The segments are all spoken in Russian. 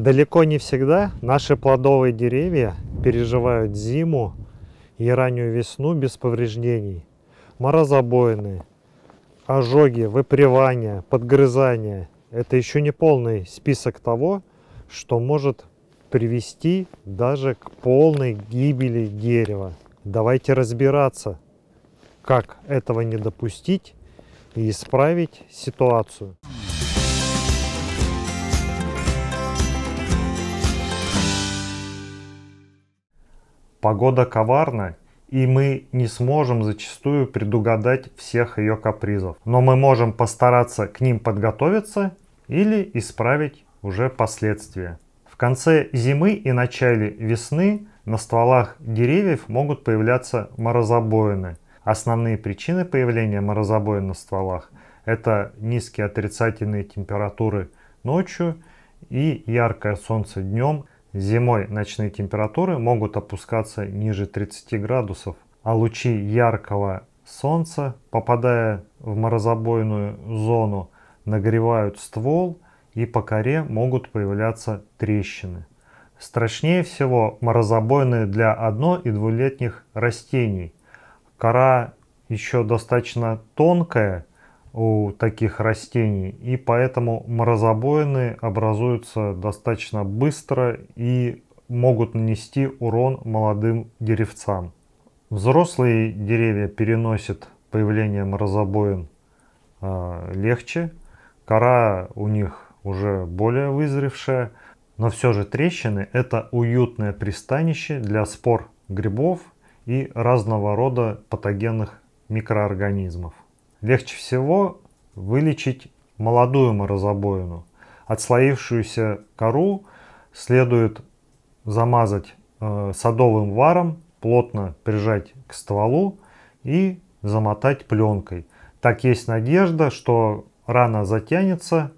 Далеко не всегда наши плодовые деревья переживают зиму и раннюю весну без повреждений. Морозобоины, ожоги, выпривания, подгрызания – это еще не полный список того, что может привести даже к полной гибели дерева. Давайте разбираться, как этого не допустить и исправить ситуацию. Погода коварна, и мы не сможем зачастую предугадать всех ее капризов. Но мы можем постараться к ним подготовиться или исправить уже последствия. В конце зимы и начале весны на стволах деревьев могут появляться морозобоины. Основные причины появления морозобоин на стволах – это низкие отрицательные температуры ночью и яркое солнце днем, Зимой ночные температуры могут опускаться ниже 30 градусов, а лучи яркого солнца, попадая в морозобойную зону, нагревают ствол и по коре могут появляться трещины. Страшнее всего морозобойные для одно- и двулетних растений. Кора еще достаточно тонкая у таких растений. И поэтому морозобоины образуются достаточно быстро и могут нанести урон молодым деревцам. Взрослые деревья переносят появление морозобоин э, легче. Кора у них уже более вызревшая. Но все же трещины – это уютное пристанище для спор грибов и разного рода патогенных микроорганизмов. Легче всего вылечить молодую морозобоину. Отслоившуюся кору следует замазать э, садовым варом, плотно прижать к стволу и замотать пленкой. Так есть надежда, что рана затянется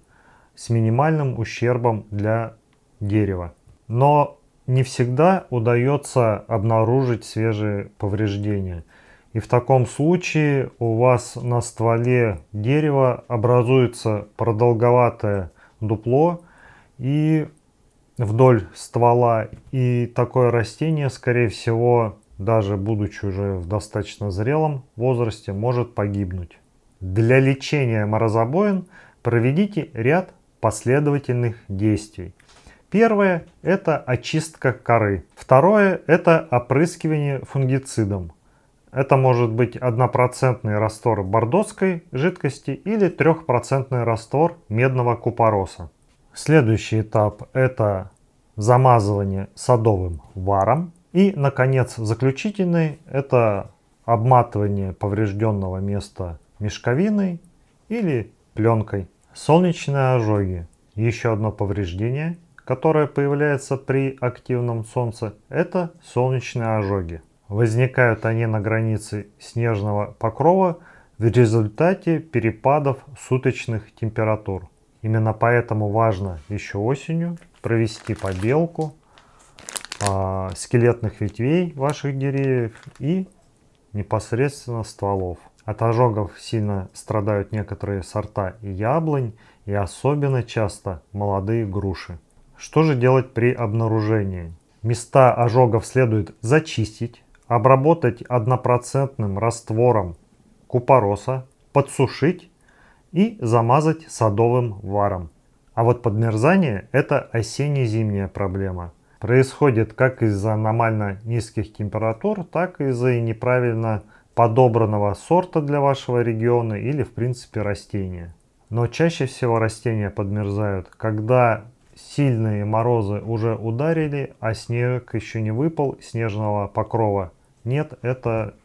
с минимальным ущербом для дерева. Но не всегда удается обнаружить свежие повреждения – и в таком случае у вас на стволе дерева образуется продолговатое дупло и вдоль ствола. И такое растение, скорее всего, даже будучи уже в достаточно зрелом возрасте, может погибнуть. Для лечения морозобоин проведите ряд последовательных действий. Первое – это очистка коры. Второе – это опрыскивание фунгицидом. Это может быть 1% раствор бордоской жидкости или 3% раствор медного купороса. Следующий этап это замазывание садовым варом. И, наконец, заключительный это обматывание поврежденного места мешковиной или пленкой. Солнечные ожоги. Еще одно повреждение, которое появляется при активном солнце, это солнечные ожоги. Возникают они на границе снежного покрова в результате перепадов суточных температур. Именно поэтому важно еще осенью провести побелку э, скелетных ветвей ваших деревьев и непосредственно стволов. От ожогов сильно страдают некоторые сорта и яблонь, и особенно часто молодые груши. Что же делать при обнаружении? Места ожогов следует зачистить, обработать однопроцентным раствором купороса, подсушить и замазать садовым варом. А вот подмерзание – это осенне-зимняя проблема. Происходит как из-за аномально низких температур, так и из-за неправильно подобранного сорта для вашего региона или в принципе растения. Но чаще всего растения подмерзают, когда сильные морозы уже ударили, а снег еще не выпал, снежного покрова нет, это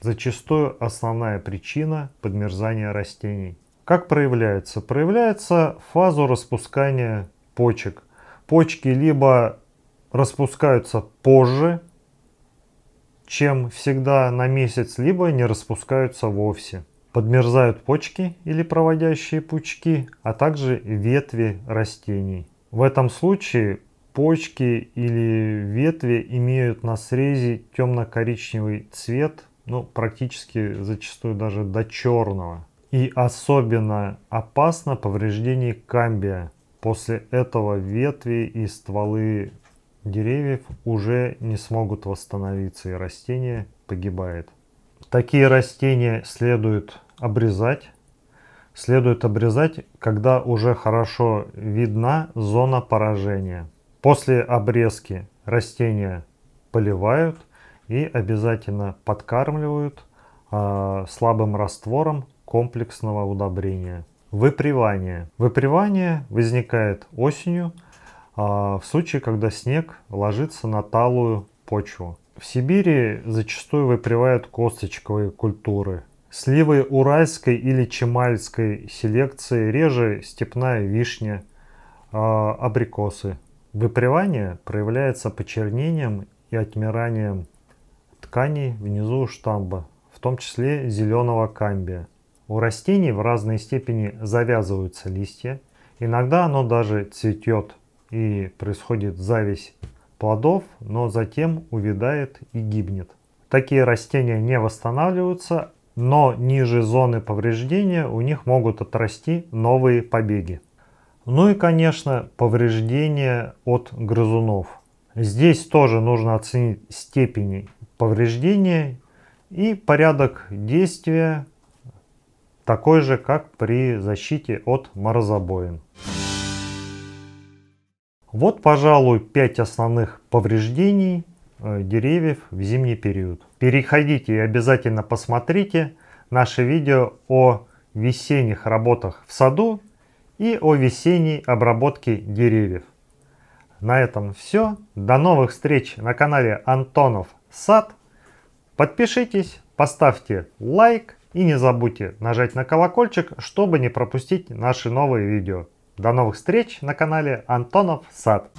зачастую основная причина подмерзания растений. Как проявляется? Проявляется фазу распускания почек. Почки либо распускаются позже, чем всегда на месяц, либо не распускаются вовсе. Подмерзают почки или проводящие пучки, а также ветви растений. В этом случае почки или ветви имеют на срезе темно-коричневый цвет, ну, практически зачастую даже до черного. И особенно опасно повреждение камбия. После этого ветви и стволы деревьев уже не смогут восстановиться, и растение погибает. Такие растения следует обрезать. Следует обрезать, когда уже хорошо видна зона поражения. После обрезки растения поливают и обязательно подкармливают э, слабым раствором комплексного удобрения. Выпривание. Выпривание возникает осенью, э, в случае, когда снег ложится на талую почву. В Сибири зачастую выпривают косточковые культуры. Сливы уральской или чемальской селекции реже степная вишня, э, абрикосы. Выпривание проявляется почернением и отмиранием тканей внизу штамба, в том числе зеленого камбия. У растений в разной степени завязываются листья, иногда оно даже цветет и происходит зависть плодов, но затем увядает и гибнет. Такие растения не восстанавливаются, но ниже зоны повреждения у них могут отрасти новые побеги. Ну и, конечно, повреждения от грызунов. Здесь тоже нужно оценить степень повреждения и порядок действия такой же, как при защите от морозобоин. Вот, пожалуй, 5 основных повреждений э, деревьев в зимний период. Переходите и обязательно посмотрите наше видео о весенних работах в саду и о весенней обработке деревьев. На этом все. До новых встреч на канале Антонов Сад. Подпишитесь, поставьте лайк и не забудьте нажать на колокольчик, чтобы не пропустить наши новые видео. До новых встреч на канале Антонов Сад.